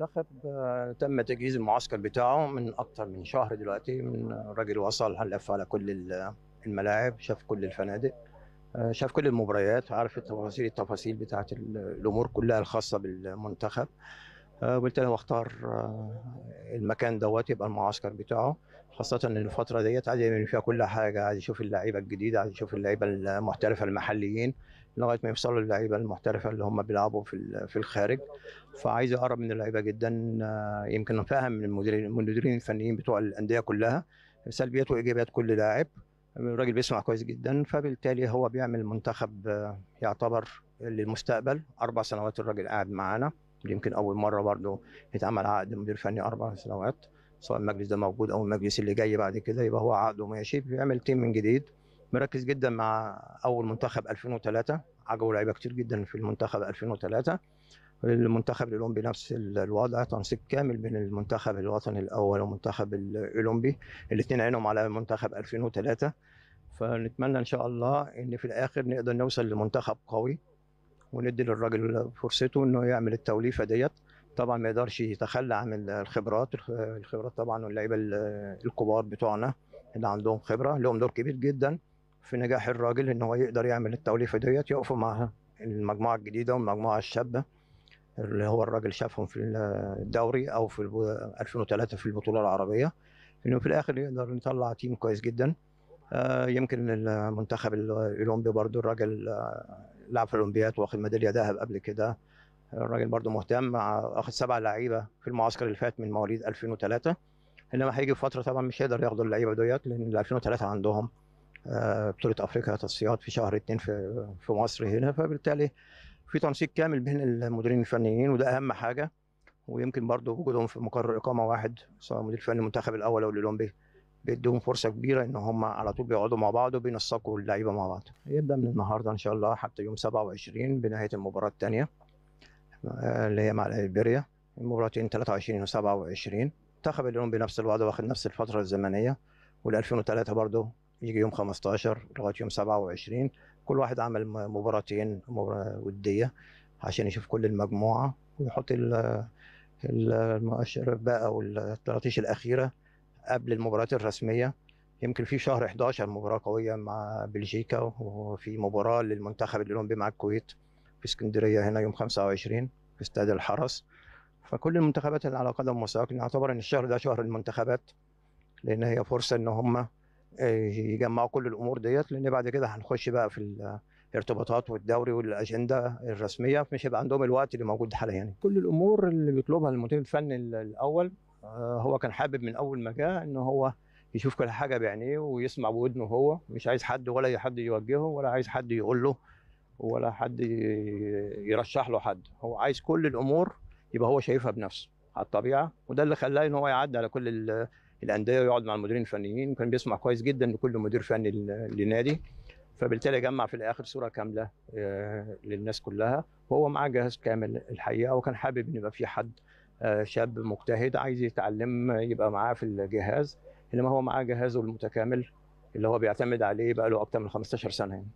المنتخب آه، تم تجهيز المعسكر بتاعه من اكثر من شهر دلوقتي من الراجل وصل لف على كل الملاعب شاف كل الفنادق آه، شاف كل المباريات عارف التفاصيل التفاصيل بتاعت الامور كلها الخاصه بالمنتخب قلت آه، له اختار آه، المكان دوت يبقى المعسكر بتاعه خاصة ان الفترة ديت عايز يعمل فيها كل حاجة عايز يشوف اللعيبة الجديدة عايز يشوف اللعيبة المحترفة المحليين لغاية ما يوصلوا اللعيبة المحترفة اللي هم بيلعبوا في في الخارج فعايز يقرب من اللعيبة جدا آه، يمكن فاهم من المديرين الفنيين بتوع الأندية كلها سلبيات وايجابيات كل لاعب الراجل بيسمع كويس جدا فبالتالي هو بيعمل منتخب يعتبر للمستقبل اربع سنوات الراجل قاعد معانا يمكن اول مره برضه يتعمل عقد مدير فني اربع سنوات سواء المجلس ده موجود او المجلس اللي جاي بعد كده يبقى هو عقده ماشي بيعمل تيم من جديد مركز جدا مع اول منتخب 2003 عجبوا لعيبه كتير جدا في المنتخب 2003 المنتخب الاولمبي نفس الوضع تنسيق كامل بين المنتخب الوطني الاول والمنتخب الاولمبي الاثنين عينهم على منتخب 2003 فنتمنى ان شاء الله ان في الاخر نقدر نوصل لمنتخب قوي وندي للراجل فرصته انه يعمل التوليفه ديت طبعا ما يقدرش يتخلى عن الخبرات الخبرات طبعا واللعيبه الكبار بتوعنا اللي عندهم خبره لهم دور كبير جدا في نجاح الراجل ان هو يقدر يعمل التوليفه ديت يقفوا مع المجموعه الجديده والمجموعه الشابه اللي هو الراجل شافهم في الدوري او في 2003 في البطوله العربيه انه في الاخر يقدر نطلع تيم كويس جدا آه، يمكن المنتخب الاولمبي برضو الراجل آه، لعب في الاولمبياد واخد ميداليه ذهب قبل كده الراجل برضو مهتم مع اخد سبع لعيبه في المعسكر اللي فات من مواليد 2003 انما هيجي في فتره طبعا مش هيقدر ياخدوا اللعيبه ديت لان 2003 عندهم آه، بطوله افريقيا تصفيات في شهر اتنين في في مصر هنا فبالتالي في تنسيق كامل بين المديرين الفنيين وده اهم حاجه ويمكن برضو وجودهم في مقر اقامه واحد سواء المدير الفني المنتخب الاول او الاولمبي بيدوهم فرصه كبيره ان هم على طول بيقعدوا مع بعض وبينسقوا اللعيبه مع بعض هيبدا من النهارده ان شاء الله حتى يوم 27 بنهايه المباراه الثانيه آه، اللي هي مع الايبيريا المباراتين 23 و27 منتخب اليوم بنفس الوضع واخد نفس الفتره الزمنيه وال2003 برضه يجي يوم 15 لغايه يوم 27 كل واحد عمل مباراتين وديه عشان يشوف كل المجموعه ويحط المؤشر بقى والتراتيش الاخيره قبل المباريات الرسميه يمكن في شهر 11 مباراه قويه مع بلجيكا وفي مباراه للمنتخب الاولمبي مع الكويت في اسكندريه هنا يوم 25 في استاد الحرس فكل المنتخبات اللي على قدم وساق نعتبر ان الشهر ده شهر المنتخبات لان هي فرصه ان هم آه، يجمعوا كل الامور ديت لان بعد كده هنخش بقى في الارتباطات والدوري والاجنده الرسميه مش هيبقى عندهم الوقت اللي موجود حاليا يعني. كل الامور اللي بيطلبها المدير الفني الاول آه، هو كان حابب من اول ما جاء ان هو يشوف كل حاجه بعينيه ويسمع بودنه هو مش عايز حد ولا حد يوجهه ولا عايز حد يقول له ولا حد يرشح له حد هو عايز كل الامور يبقى هو شايفها بنفسه على الطبيعه وده اللي خلاه ان هو يعدي على كل الانديه ويقعد مع المديرين الفنيين وكان بيسمع كويس جدا لكل مدير فني لنادي فبالتالي جمع في الاخر صوره كامله آه، للناس كلها وهو معاه جهاز كامل الحقيقه وكان حابب ان يبقى في حد آه، شاب مجتهد عايز يتعلم يبقى معاه في الجهاز انما هو معاه جهازه المتكامل اللي هو بيعتمد عليه بقى له اكتر من 15 سنه يعني.